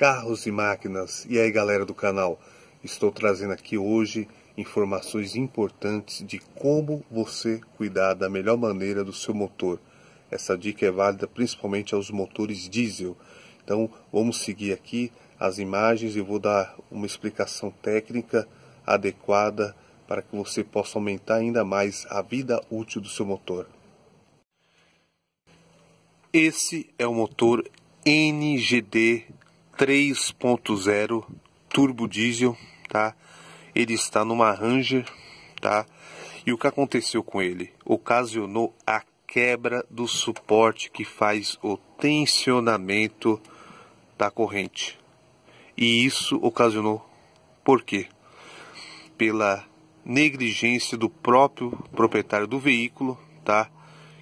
carros e máquinas. E aí, galera do canal, estou trazendo aqui hoje informações importantes de como você cuidar da melhor maneira do seu motor. Essa dica é válida principalmente aos motores diesel. Então, vamos seguir aqui as imagens e vou dar uma explicação técnica adequada para que você possa aumentar ainda mais a vida útil do seu motor. Esse é o motor NGD 3.0 turbo diesel, tá? Ele está numa Ranger, tá? E o que aconteceu com ele? Ocasionou a quebra do suporte que faz o tensionamento da corrente. E isso ocasionou por quê? Pela negligência do próprio proprietário do veículo, tá?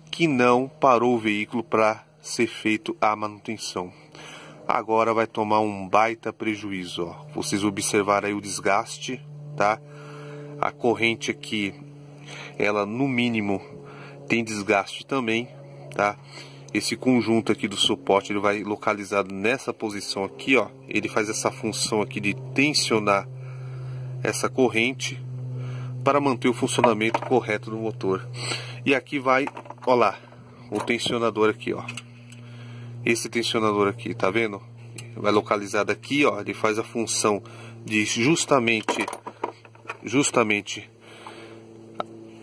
Que não parou o veículo para ser feito a manutenção agora vai tomar um baita prejuízo. Ó. Vocês observaram aí o desgaste, tá? A corrente aqui, ela no mínimo tem desgaste também, tá? Esse conjunto aqui do suporte, ele vai localizado nessa posição aqui, ó. Ele faz essa função aqui de tensionar essa corrente para manter o funcionamento correto do motor. E aqui vai, ó lá, o tensionador aqui, ó esse tensionador aqui, tá vendo? Vai localizado aqui, ó, ele faz a função de justamente, justamente,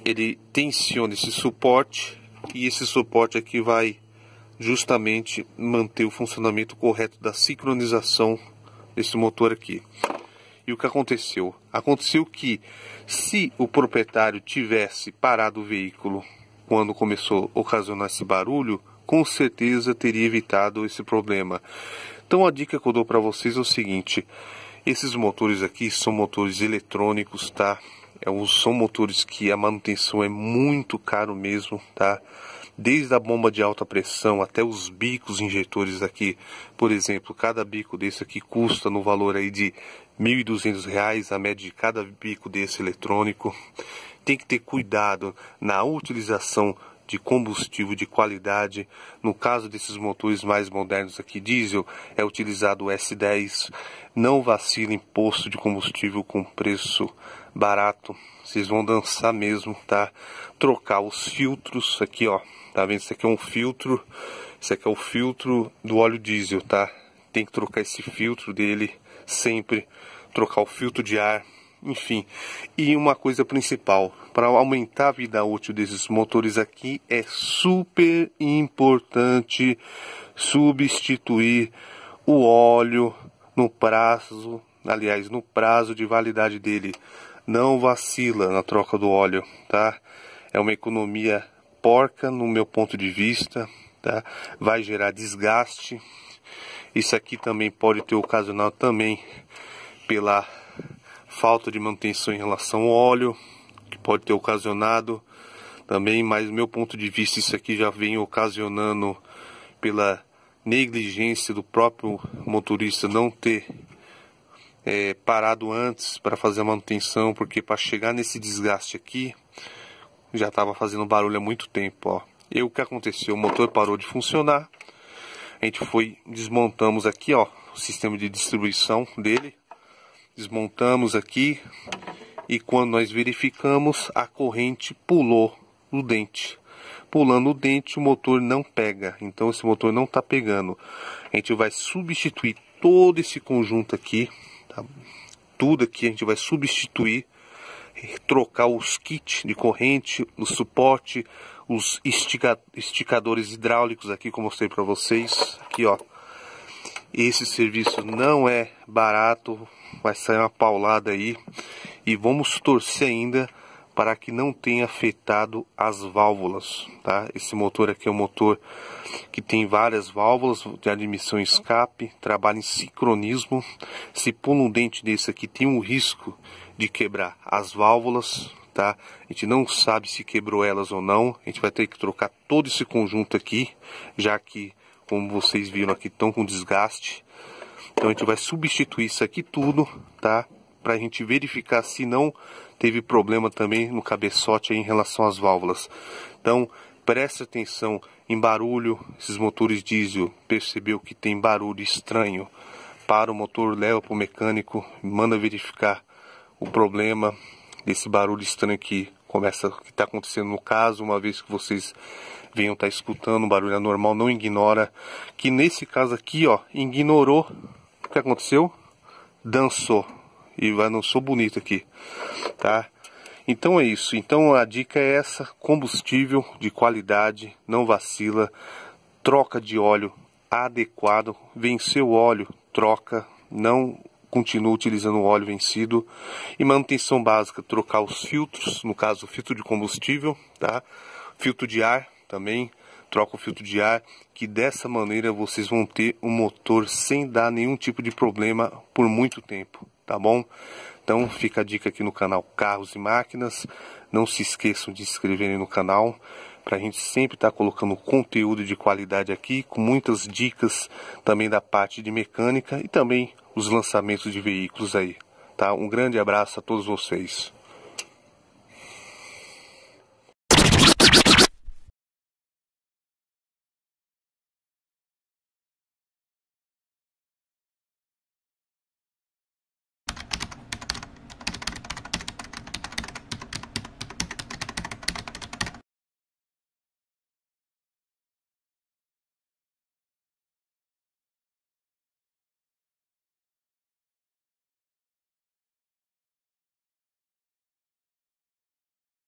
ele tensiona esse suporte e esse suporte aqui vai justamente manter o funcionamento correto da sincronização desse motor aqui. E o que aconteceu? Aconteceu que se o proprietário tivesse parado o veículo quando começou a ocasionar esse barulho, com certeza teria evitado esse problema. Então a dica que eu dou para vocês é o seguinte: esses motores aqui são motores eletrônicos, tá? É São motores que a manutenção é muito caro mesmo, tá? Desde a bomba de alta pressão até os bicos injetores aqui, por exemplo, cada bico desse aqui custa no valor aí de R$ 1.200 a média de cada bico desse eletrônico. Tem que ter cuidado na utilização de combustível de qualidade. No caso desses motores mais modernos aqui, diesel, é utilizado o S10. Não vacile posto de combustível com preço barato. Vocês vão dançar mesmo, tá? Trocar os filtros aqui, ó. Tá vendo? Isso aqui é um filtro. Isso aqui é o filtro do óleo diesel, tá? Tem que trocar esse filtro dele sempre. Trocar o filtro de ar enfim. E uma coisa principal, para aumentar a vida útil desses motores aqui, é super importante substituir o óleo no prazo, aliás, no prazo de validade dele. Não vacila na troca do óleo, tá? É uma economia porca no meu ponto de vista, tá? Vai gerar desgaste. Isso aqui também pode ter ocasionado também pela falta de manutenção em relação ao óleo, que pode ter ocasionado também, mas do meu ponto de vista isso aqui já vem ocasionando pela negligência do próprio motorista não ter é, parado antes para fazer a manutenção, porque para chegar nesse desgaste aqui já estava fazendo barulho há muito tempo. Ó. E o que aconteceu? O motor parou de funcionar. A gente foi desmontamos aqui ó, o sistema de distribuição dele Desmontamos aqui e quando nós verificamos, a corrente pulou o dente. Pulando o dente, o motor não pega. Então esse motor não está pegando. A gente vai substituir todo esse conjunto aqui, tá? tudo aqui a gente vai substituir, trocar os kits de corrente, o suporte, os estica esticadores hidráulicos aqui, como eu mostrei para vocês, aqui ó, esse serviço não é barato, vai sair uma paulada aí e vamos torcer ainda para que não tenha afetado as válvulas, tá? Esse motor aqui é um motor que tem várias válvulas de admissão e escape, trabalha em sincronismo. Se pula um dente desse aqui, tem um risco de quebrar as válvulas, tá? A gente não sabe se quebrou elas ou não. A gente vai ter que trocar todo esse conjunto aqui, já que como vocês viram aqui, estão com desgaste. Então a gente vai substituir isso aqui tudo, tá? Para a gente verificar se não teve problema também no cabeçote em relação às válvulas. Então preste atenção em barulho, esses motores diesel, percebeu que tem barulho estranho. Para o motor, leva para o mecânico, manda verificar o problema desse barulho estranho aqui o que está acontecendo no caso, uma vez que vocês venham estar tá escutando um barulho anormal, não ignora. Que nesse caso aqui, ó, ignorou o que aconteceu, dançou. E vai dançou bonito aqui, tá? Então é isso. Então a dica é essa: combustível de qualidade, não vacila, troca de óleo adequado, venceu o óleo, troca, não continua utilizando óleo vencido. E manutenção básica, trocar os filtros, no caso, filtro de combustível, tá? Filtro de ar também, troca o filtro de ar, que dessa maneira vocês vão ter um motor sem dar nenhum tipo de problema por muito tempo, tá bom? Então fica a dica aqui no canal Carros e Máquinas. Não se esqueçam de se inscreverem no canal para a gente sempre estar tá colocando conteúdo de qualidade aqui, com muitas dicas também da parte de mecânica e também os lançamentos de veículos aí. Tá? Um grande abraço a todos vocês.